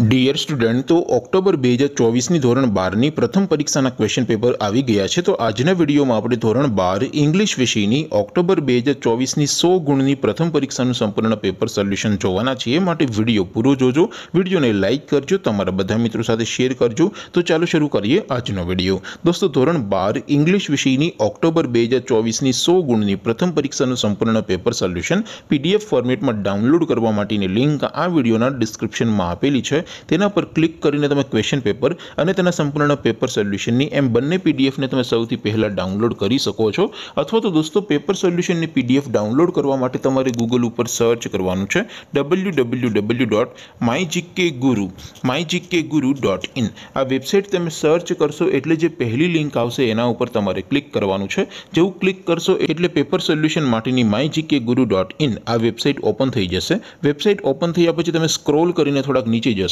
dear student તો October બે હજાર ચોવીસની ધોરણ બારની પ્રથમ પરીક્ષાના ક્વેશ્ચન પેપર આવી ગયા છે તો આજના વિડીયોમાં આપણે ધોરણ બાર ઇંગ્લિશ વિષયની ઓક્ટોબર બે હજાર ચોવીસની સો ગુણની પ્રથમ પરીક્ષાનું સંપૂર્ણ પેપર સોલ્યુશન જોવાના છીએ માટે વિડીયો પૂરો જોજો વિડીયોને લાઇક કરજો તમારા બધા મિત્રો સાથે શેર કરજો તો ચાલો શરૂ કરીએ આજનો વિડીયો દોસ્તો ધોરણ બાર ઇંગ્લિશ વિષયની ઓક્ટોબર બે હજાર ચોવીસની સો ગુણની પ્રથમ પરીક્ષાનું સંપૂર્ણ પેપર સોલ્યુશન પીડીએફ ફોર્મેટમાં ડાઉનલોડ કરવા માટેની લિંક આ વિડીયોના ડિસ્ક્રિપ્શનમાં આપેલી છે તેના પર ક્લિક કરીને તમે ક્વેશ્ચન પેપર અને તેના સંપૂર્ણ પેપર સોલ્યુશનની એમ બંને પીડીએફને તમે સૌથી પહેલાં ડાઉનલોડ કરી શકો છો અથવા તો દોસ્તો પેપર સોલ્યુશનની પીડીએફ ડાઉનલોડ કરવા માટે તમારે ગૂગલ ઉપર સર્ચ કરવાનું છે W W W dot my GK guru my GK guru dot in આ વેબસાઇટ તમે સર્ચ કરશો એટલે જે પહેલી લિંક આવશે એના ઉપર તમારે ક્લિક કરવાનું છે જેવું ક્લિક કરશો એટલે પેપર સોલ્યુશન માટેની my GK guru dot in આ વેબસાઇટ ઓપન થઈ જશે વેબસાઇટ ઓપન થયા પછી તમે સ્ક્રોલ કરીને થોડાક નીચે જશો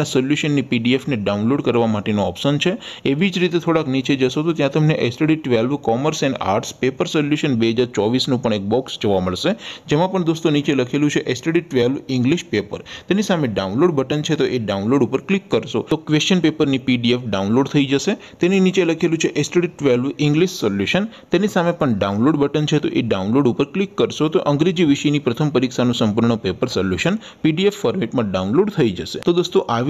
તમારા સોલ્યુશનની પીડીએફને ડાઉનલોડ કરવા માટેનો ઓપ્શન છે એવી જ રીતે થોડાક નીચે જશો તો ત્યાં તમને STD twelve commerce and arts paper solution બે હજાર ચોવીસનું પણ એક બોક્સ જોવા મળશે જેમાં પણ દોસ્તો નીચે લખેલું છે એસટીડી ટ્વેલ્વ ઇંગ્લિશ પેપર તેની સામે ડાઉનલોડ બટન છે તો એ ડાઉનલોડ ઉપર ક્લિક કરશો તો ક્વેશ્ચન પેપરની પીડીએફ ડાઉનલોડ થઈ જશે તેની નીચે લખેલું છે એસટીડી ટ્વેલ્વ ઇંગ્લિશ સોલ્યુશન તેની સામે પણ ડાઉનલોડ બટન છે તો એ ડાઉનલોડ ઉપર ક્લિક કરશો તો અંગ્રેજી વિષયની પ્રથમ પરીક્ષાનું સંપૂર્ણ પેપર સોલ્યુશન પીડીએફ ફોર્મેટમાં ડાઉનલોડ થઈ જશે તો દોસ્તો આવી